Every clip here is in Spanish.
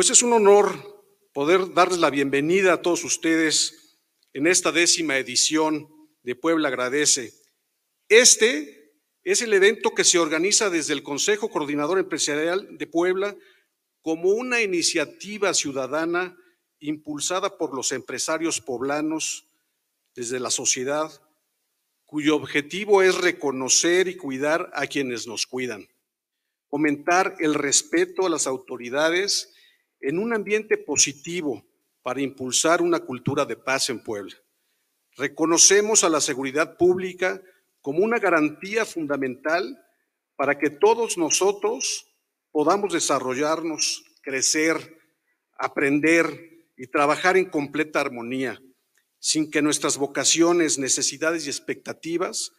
Pues es un honor poder darles la bienvenida a todos ustedes en esta décima edición de Puebla Agradece. Este es el evento que se organiza desde el Consejo Coordinador Empresarial de Puebla como una iniciativa ciudadana impulsada por los empresarios poblanos desde la sociedad, cuyo objetivo es reconocer y cuidar a quienes nos cuidan, fomentar el respeto a las autoridades en un ambiente positivo para impulsar una cultura de paz en Puebla. Reconocemos a la seguridad pública como una garantía fundamental para que todos nosotros podamos desarrollarnos, crecer, aprender y trabajar en completa armonía, sin que nuestras vocaciones, necesidades y expectativas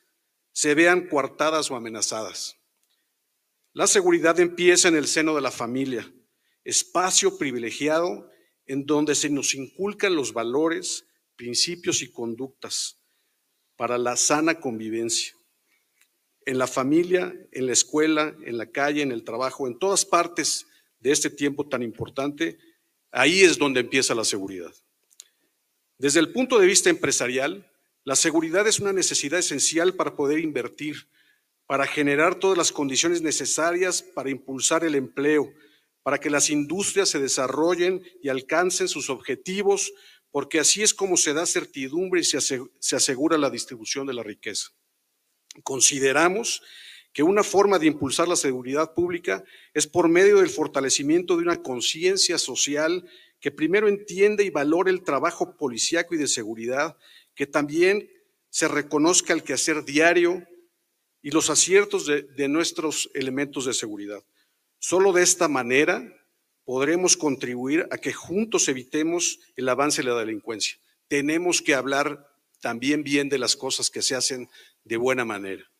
se vean coartadas o amenazadas. La seguridad empieza en el seno de la familia espacio privilegiado en donde se nos inculcan los valores, principios y conductas para la sana convivencia. En la familia, en la escuela, en la calle, en el trabajo, en todas partes de este tiempo tan importante, ahí es donde empieza la seguridad. Desde el punto de vista empresarial, la seguridad es una necesidad esencial para poder invertir, para generar todas las condiciones necesarias para impulsar el empleo, para que las industrias se desarrollen y alcancen sus objetivos, porque así es como se da certidumbre y se asegura la distribución de la riqueza. Consideramos que una forma de impulsar la seguridad pública es por medio del fortalecimiento de una conciencia social que primero entiende y valore el trabajo policíaco y de seguridad, que también se reconozca el quehacer diario y los aciertos de, de nuestros elementos de seguridad. Solo de esta manera podremos contribuir a que juntos evitemos el avance de la delincuencia. Tenemos que hablar también bien de las cosas que se hacen de buena manera.